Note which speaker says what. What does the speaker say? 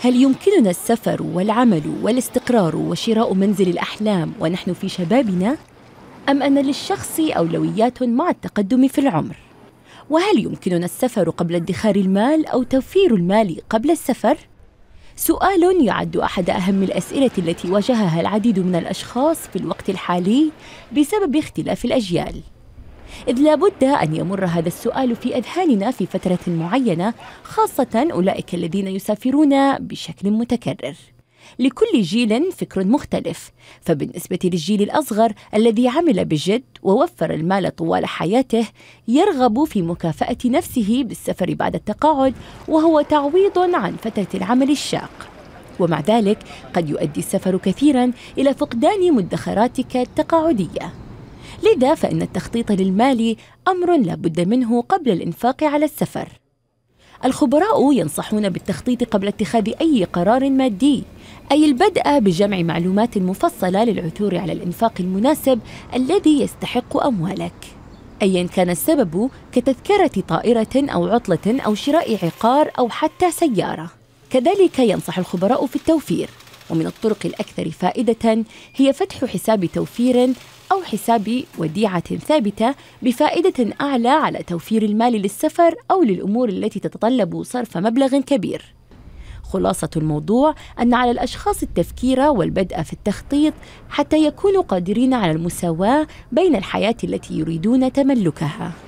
Speaker 1: هل يمكننا السفر والعمل والاستقرار وشراء منزل الأحلام ونحن في شبابنا؟ أم أن للشخص أولويات مع التقدم في العمر؟ وهل يمكننا السفر قبل ادخار المال أو توفير المال قبل السفر؟ سؤال يعد أحد أهم الأسئلة التي واجهها العديد من الأشخاص في الوقت الحالي بسبب اختلاف الأجيال إذ لابد أن يمر هذا السؤال في أذهاننا في فترة معينة خاصة أولئك الذين يسافرون بشكل متكرر لكل جيل فكر مختلف فبالنسبة للجيل الأصغر الذي عمل بجد ووفر المال طوال حياته يرغب في مكافأة نفسه بالسفر بعد التقاعد وهو تعويض عن فترة العمل الشاق ومع ذلك قد يؤدي السفر كثيرا إلى فقدان مدخراتك التقاعدية لذا فإن التخطيط للمال أمر لا بد منه قبل الإنفاق على السفر الخبراء ينصحون بالتخطيط قبل اتخاذ أي قرار مادي أي البدء بجمع معلومات مفصلة للعثور على الإنفاق المناسب الذي يستحق أموالك أيا كان السبب كتذكرة طائرة أو عطلة أو شراء عقار أو حتى سيارة كذلك ينصح الخبراء في التوفير ومن الطرق الأكثر فائدة هي فتح حساب توفير أو حساب وديعة ثابتة بفائدة أعلى على توفير المال للسفر أو للأمور التي تتطلب صرف مبلغ كبير. خلاصة الموضوع أن على الأشخاص التفكير والبدء في التخطيط حتى يكونوا قادرين على المساواة بين الحياة التي يريدون تملكها.